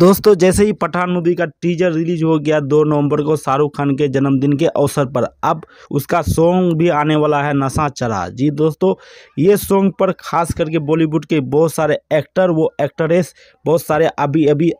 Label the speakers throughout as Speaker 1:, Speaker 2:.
Speaker 1: दोस्तों जैसे ही पठान मूवी का टीजर रिलीज हो गया दो नवंबर को शाहरुख खान के जन्मदिन के अवसर पर अब उसका सॉन्ग भी आने वाला है नशा चरा जी दोस्तों ये सॉन्ग पर खास करके बॉलीवुड के बहुत सारे एक्टर वो एक्ट्रेस बहुत सारे अभी अभी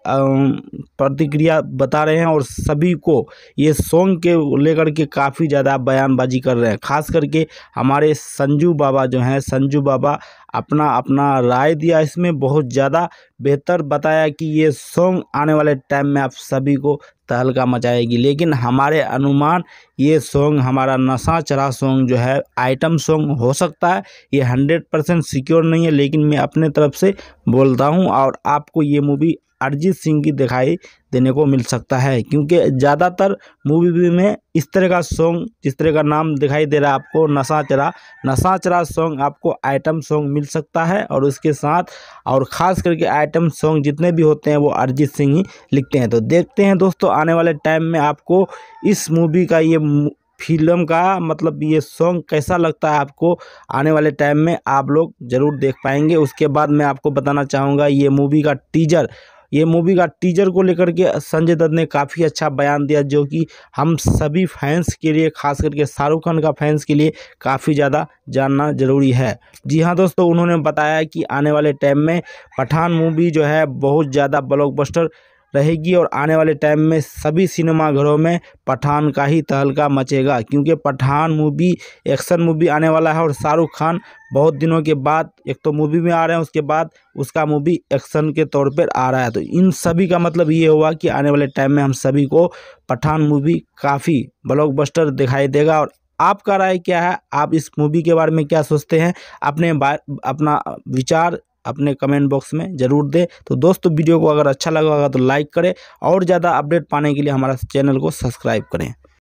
Speaker 1: प्रतिक्रिया बता रहे हैं और सभी को ये सॉन्ग के लेकर के काफ़ी ज़्यादा बयानबाजी कर रहे हैं खास करके हमारे संजू बाबा जो हैं संजू बाबा अपना अपना राय दिया इसमें बहुत ज़्यादा बेहतर बताया कि ये सॉन्ग आने वाले टाइम में आप सभी को तहलका मचाएगी लेकिन हमारे अनुमान ये सॉन्ग हमारा नशा चढ़ा सॉन्ग जो है आइटम सॉन्ग हो सकता है ये हंड्रेड परसेंट सिक्योर नहीं है लेकिन मैं अपने तरफ से बोलता हूँ और आपको ये मूवी अरिजीत सिंह की दिखाई देने को मिल सकता है क्योंकि ज़्यादातर मूवी में इस तरह का सॉन्ग जिस तरह का नाम दिखाई दे रहा है आपको नशा चरा नशा चरा सॉन्ग आपको आइटम सॉन्ग मिल सकता है और उसके साथ और ख़ास करके आइटम सॉन्ग जितने भी होते हैं वो अरिजीत सिंह ही लिखते हैं तो देखते हैं दोस्तों आने वाले टाइम में आपको इस मूवी का ये फिल्म का मतलब ये सॉन्ग कैसा लगता है आपको आने वाले टाइम में आप लोग ज़रूर देख पाएंगे उसके बाद मैं आपको बताना चाहूँगा ये मूवी का टीजर ये मूवी का टीजर को लेकर के संजय दत्त ने काफ़ी अच्छा बयान दिया जो कि हम सभी फैंस के लिए खास करके शाहरुख खान का फैंस के लिए काफ़ी ज़्यादा जानना ज़रूरी है जी हाँ दोस्तों उन्होंने बताया कि आने वाले टाइम में पठान मूवी जो है बहुत ज़्यादा ब्लॉकबस्टर रहेगी और आने वाले टाइम में सभी सिनेमाघरों में पठान का ही तहलका मचेगा क्योंकि पठान मूवी एक्शन मूवी आने वाला है और शाहरुख खान बहुत दिनों के बाद एक तो मूवी में आ रहे हैं उसके बाद उसका मूवी एक्शन के तौर पर आ रहा है तो इन सभी का मतलब ये हुआ कि आने वाले टाइम में हम सभी को पठान मूवी काफ़ी ब्लॉकबस्टर दिखाई देगा और आपका राय क्या है आप इस मूवी के बारे में क्या सोचते हैं अपने अपना विचार अपने कमेंट बॉक्स में ज़रूर दें तो दोस्तों वीडियो को अगर अच्छा लगा होगा तो लाइक करें और ज़्यादा अपडेट पाने के लिए हमारा चैनल को सब्सक्राइब करें